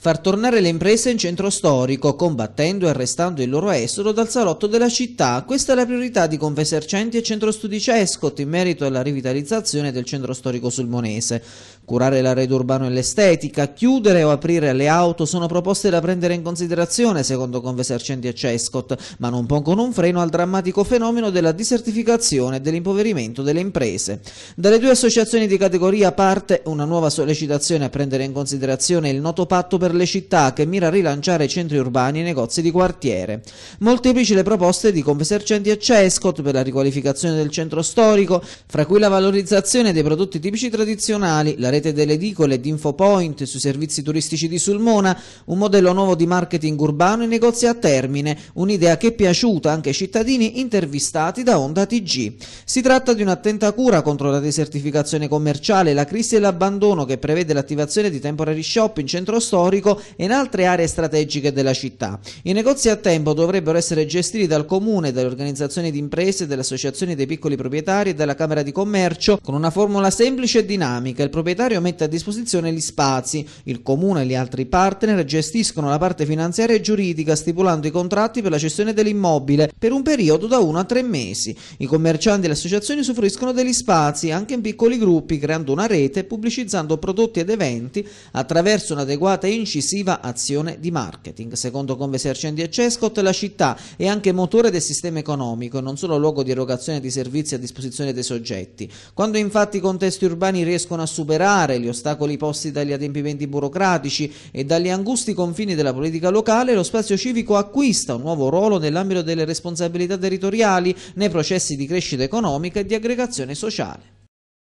far tornare le imprese in centro storico, combattendo e arrestando il loro esodo dal salotto della città. Questa è la priorità di Confesercenti e Centro Studi Cescot in merito alla rivitalizzazione del centro storico sulmonese. Curare l'arredo urbano e l'estetica, chiudere o aprire le auto sono proposte da prendere in considerazione, secondo Confesercenti e Cescot, ma non pongono un freno al drammatico fenomeno della disertificazione e dell'impoverimento delle imprese. Dalle due associazioni di categoria parte una nuova sollecitazione a prendere in considerazione il noto patto per per le città che mira a rilanciare i centri urbani e i negozi di quartiere. Molteplici le proposte di Confesercenti e Cescot per la riqualificazione del centro storico, fra cui la valorizzazione dei prodotti tipici tradizionali, la rete delle edicole e di Infopoint sui servizi turistici di Sulmona, un modello nuovo di marketing urbano e negozi a termine, un'idea che è piaciuta anche ai cittadini intervistati da Onda TG. Si tratta di un'attenta cura contro la desertificazione commerciale, la crisi e l'abbandono che prevede l'attivazione di temporary shop in centro storico storico e in altre aree strategiche della città. I negozi a tempo dovrebbero essere gestiti dal Comune, dalle organizzazioni di imprese, dalle associazioni dei piccoli proprietari e dalla Camera di Commercio con una formula semplice e dinamica. Il proprietario mette a disposizione gli spazi, il Comune e gli altri partner gestiscono la parte finanziaria e giuridica stipulando i contratti per la gestione dell'immobile per un periodo da 1 a 3 mesi. I commercianti e le associazioni usufruiscono degli spazi anche in piccoli gruppi creando una rete e pubblicizzando prodotti ed eventi attraverso un'adeguata incidenza incisiva azione di marketing. Secondo Convesercendi e Cescott, la città è anche motore del sistema economico e non solo luogo di erogazione di servizi a disposizione dei soggetti. Quando infatti i contesti urbani riescono a superare gli ostacoli posti dagli adempimenti burocratici e dagli angusti confini della politica locale, lo spazio civico acquista un nuovo ruolo nell'ambito delle responsabilità territoriali, nei processi di crescita economica e di aggregazione sociale.